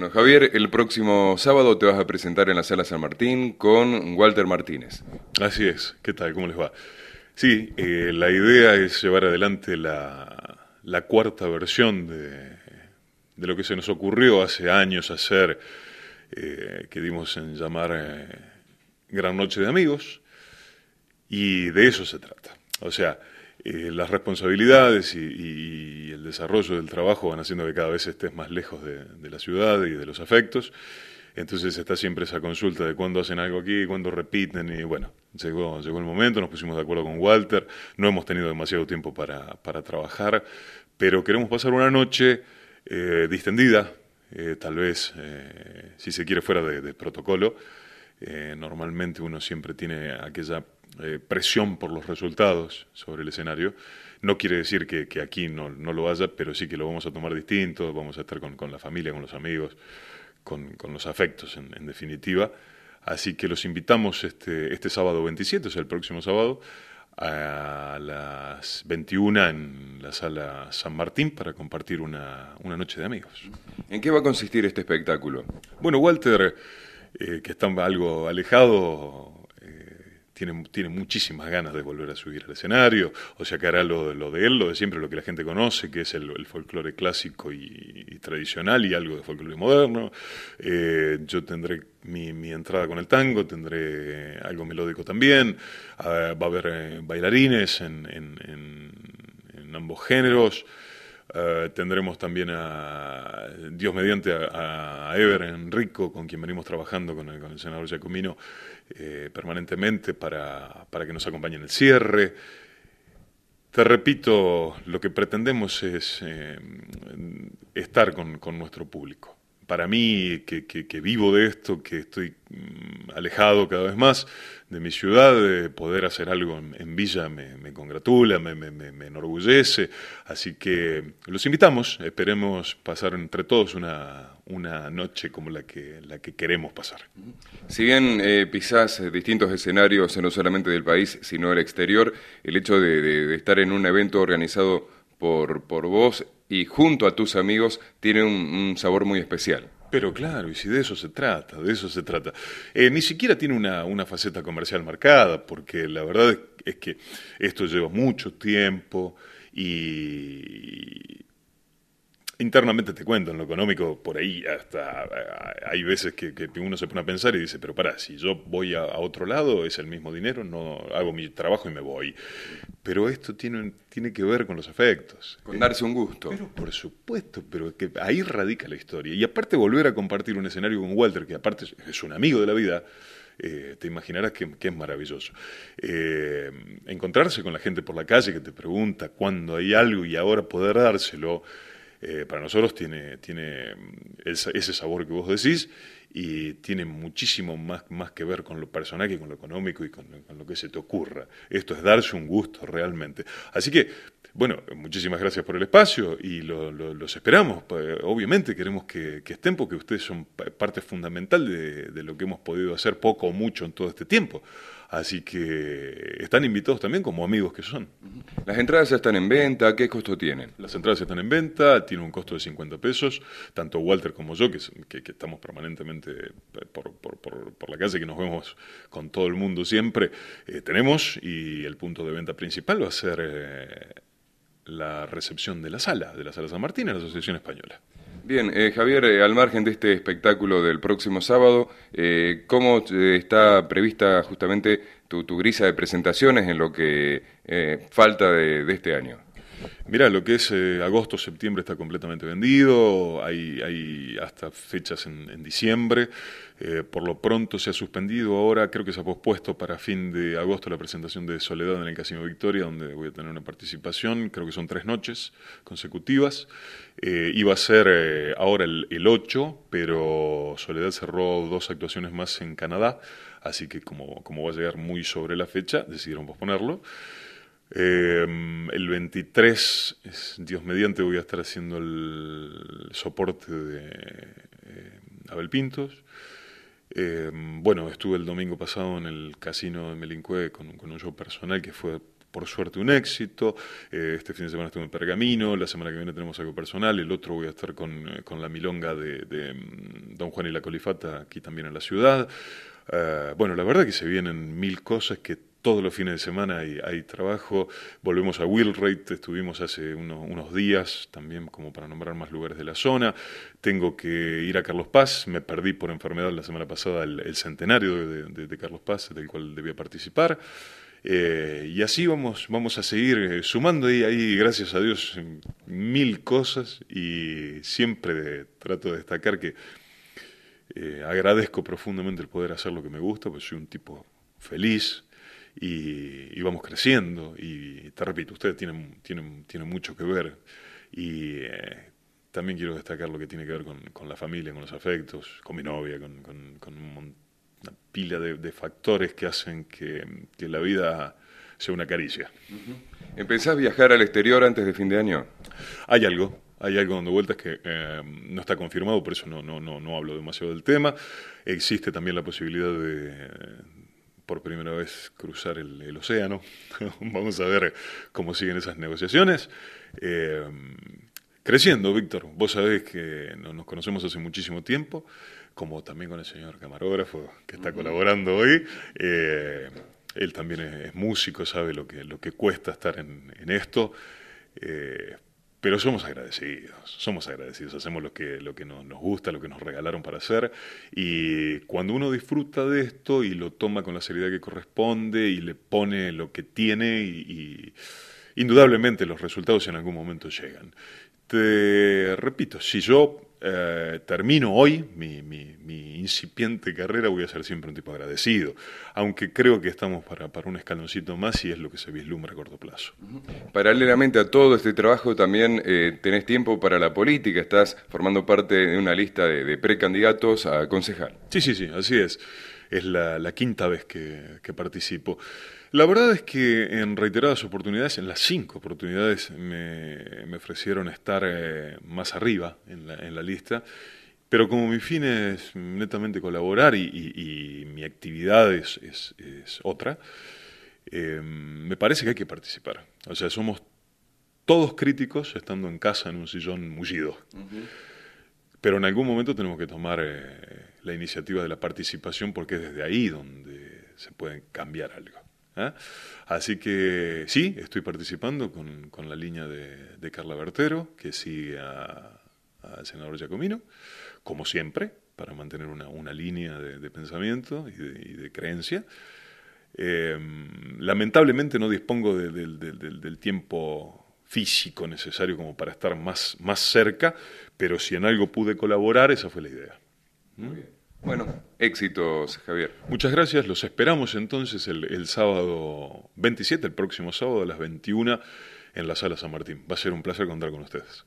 Bueno, Javier, el próximo sábado te vas a presentar en la Sala San Martín con Walter Martínez. Así es, ¿qué tal? ¿Cómo les va? Sí, eh, la idea es llevar adelante la, cuarta versión de, lo que se nos ocurrió hace años hacer, eh, que dimos en llamar eh, Gran Noche de Amigos, y de eso se trata. O sea, eh, las responsabilidades y, el desarrollo del trabajo van haciendo que cada vez estés más lejos de, la ciudad y de los afectos. Entonces está siempre esa consulta de cuándo hacen algo aquí, cuándo repiten y bueno, llegó, llegó el momento, nos pusimos de acuerdo con Walter, no hemos tenido demasiado tiempo para, trabajar, pero queremos pasar una noche eh, distendida, eh, tal vez si se quiere fuera del de protocolo. normalmente uno siempre tiene aquella eh, presión por los resultados sobre el escenario. No quiere decir que, que aquí no, no, lo haya, pero sí que lo vamos a tomar distinto, vamos a estar con, con la familia, con los amigos, con, con los afectos, en, definitiva. Así que los invitamos este, este sábado 27, o sea, el próximo sábado, a las 21 en la sala San Martín para compartir una, una, noche de amigos. ¿En qué va a consistir este espectáculo? Bueno, Walter, eh, que está algo alejado, tiene, tiene, muchísimas ganas de volver a subir al escenario, o sea que hará lo, lo de él, lo de siempre, lo que la gente conoce, que es el, folclore clásico y, tradicional y algo de folclore moderno. Eh, yo tendré mi, entrada con el tango, tendré algo melódico también, ah, va a haber eh, bailarines en ambos géneros. Eh, tendremos también a Dios mediante a, Eber Ever Enrico, con quien venimos trabajando con el, con el senador Giacomino eh, permanentemente para, que nos acompañe en el cierre. Te repito, lo que pretendemos es eh, estar con nuestro público para mí, que, vivo de esto, que estoy mm, alejado cada vez más de mi ciudad, de poder hacer algo en, Villa me, congratula, me, enorgullece. Así que los invitamos, esperemos pasar entre todos una, noche como la que, la que queremos pasar. Si bien quizás eh, eh, distintos escenarios, eh, no solamente del país, sino del exterior, el hecho de, de estar en un evento organizado por, por vos y junto a tus amigos tiene un, sabor muy especial. Pero claro, y si de eso se trata, de eso se trata. Eh, ni siquiera tiene una, faceta comercial marcada, porque la verdad es que esto lleva mucho tiempo y, internamente te cuento, en lo económico, por ahí hasta eh, hay veces que, uno se pone a pensar y dice, pero pará, si yo voy a, otro lado es el mismo dinero, no hago mi trabajo y me voy. Pero esto tiene, tiene que ver con los afectos. Con darse un gusto. por supuesto, pero que ahí radica la historia. Y aparte volver a compartir un escenario con Walter, que aparte es un amigo de la vida, eh, te imaginarás que, es maravilloso. Eh, encontrarse con la gente por la calle que te pregunta cuándo hay algo y ahora poder dárselo eh, para nosotros tiene, mm, ese sabor que vos decís y tiene muchísimo más, más que ver con lo personal que con lo económico y con, lo que se te ocurra. Esto es darse un gusto realmente. Así que, bueno, muchísimas gracias por el espacio y los esperamos. Pues, obviamente queremos que, estén porque ustedes son parte fundamental de lo que hemos podido hacer poco o mucho en todo este tiempo. Así que están invitados también como amigos que son. Las entradas están en venta, ¿qué costo tienen? Las entradas están en venta, tiene un costo de 50 pesos, tanto Walter como yo, que, estamos permanentemente por, por, por, la calle, que nos vemos con todo el mundo siempre, eh, tenemos y el punto de venta principal va a ser eh, la recepción de la sala, de la sala San Martín en la Asociación Española. Bien, eh, Javier, eh, al margen de este espectáculo del próximo sábado, eh, ¿cómo eh, está prevista justamente tu, grisa de presentaciones en lo que falta de este año? Mira, lo que es eh, agosto, septiembre está completamente vendido, hay, hasta fechas en, diciembre. Eh, por lo pronto se ha suspendido ahora, creo que se ha pospuesto para fin de agosto la presentación de Soledad en el Casino Victoria, donde voy a tener una participación, creo que son tres noches consecutivas. iba eh, a ser ahora el, 8, pero Soledad cerró dos actuaciones más en Canadá, así que como, como va a llegar muy sobre la fecha, decidieron posponerlo. Em, el 23, Dios mediante, voy a estar haciendo el soporte de eh, Abel Pintos. Em, bueno, estuve el domingo pasado en el casino de Melincue con, un show personal que fue por suerte un éxito. Eh, este fin de semana estuve en Pergamino, la semana que viene tenemos algo personal, el otro voy a estar con, eh, la milonga de, mm, Don Juan y la Colifata aquí también en la ciudad. bueno, la verdad que se vienen mil cosas que todos los fines de semana hay, trabajo. Volvemos a Wilrate, estuvimos hace unos días también como para nombrar más lugares de la zona. Tengo que ir a Carlos Paz, me perdí por enfermedad la semana pasada el, centenario de, Carlos Paz, del cual debía participar. Eh, y así vamos, vamos a seguir eh, sumando ahí, ahí, gracias a Dios, mil cosas y siempre trato de destacar que eh, agradezco profundamente el poder hacer lo que me gusta, pues soy un tipo feliz, y, vamos creciendo. Y te repito, ustedes tienen, tienen, tienen mucho que ver. Y eh, también quiero destacar lo que tiene que ver con, con la familia, con los afectos, con mi novia, con, con, una pila de, factores que hacen que, que, la vida sea una caricia. ¿Empezás a viajar al exterior antes de fin de año? Hay algo, hay algo dando vueltas que eh, no está confirmado, por eso no, no, no, no hablo demasiado del tema. Existe también la posibilidad de, por primera vez cruzar el, océano. Vamos a ver cómo siguen esas negociaciones. Eh, creciendo, Víctor. Vos sabés que nos conocemos hace muchísimo tiempo, como también con el señor camarógrafo que está colaborando hoy. Eh, él también es, músico, sabe lo que, lo que cuesta estar en, esto. Eh, pero somos agradecidos, somos agradecidos, hacemos lo que, lo que nos, nos, gusta, lo que nos regalaron para hacer y cuando uno disfruta de esto y lo toma con la seriedad que corresponde y le pone lo que tiene y, indudablemente los resultados en algún momento llegan. Te repito, si yo eh, termino hoy mi, incipiente carrera, voy a ser siempre un tipo agradecido, aunque creo que estamos para, un escaloncito más y es lo que se vislumbra a corto plazo. Paralelamente a todo este trabajo, también eh, tenés tiempo para la política, estás formando parte de una lista de, de precandidatos a concejal. Sí, sí, sí, así es es la, quinta vez que, participo. La verdad es que en reiteradas oportunidades, en las cinco oportunidades, me, ofrecieron estar eh, más arriba en la, lista. Pero como mi fin es netamente colaborar y, mi actividad es, otra, eh, me parece que hay que participar. O sea, somos todos críticos estando en casa en un sillón mullido. Pero en algún momento tenemos que tomar eh, la iniciativa de la participación porque es desde ahí donde se puede cambiar algo. ¿ah? Así que sí, estoy participando con, la línea de, Carla Bertero, que sigue al senador Giacomino, como siempre, para mantener una, línea de, pensamiento y de, creencia. Em, lamentablemente no dispongo del tiempo físico necesario como para estar más, más cerca, pero si en algo pude colaborar, esa fue la idea. Muy bien. Bueno, éxitos, Javier. Muchas gracias. Los esperamos entonces el, sábado 27, el próximo sábado a las 21 en la Sala San Martín. Va a ser un placer contar con ustedes.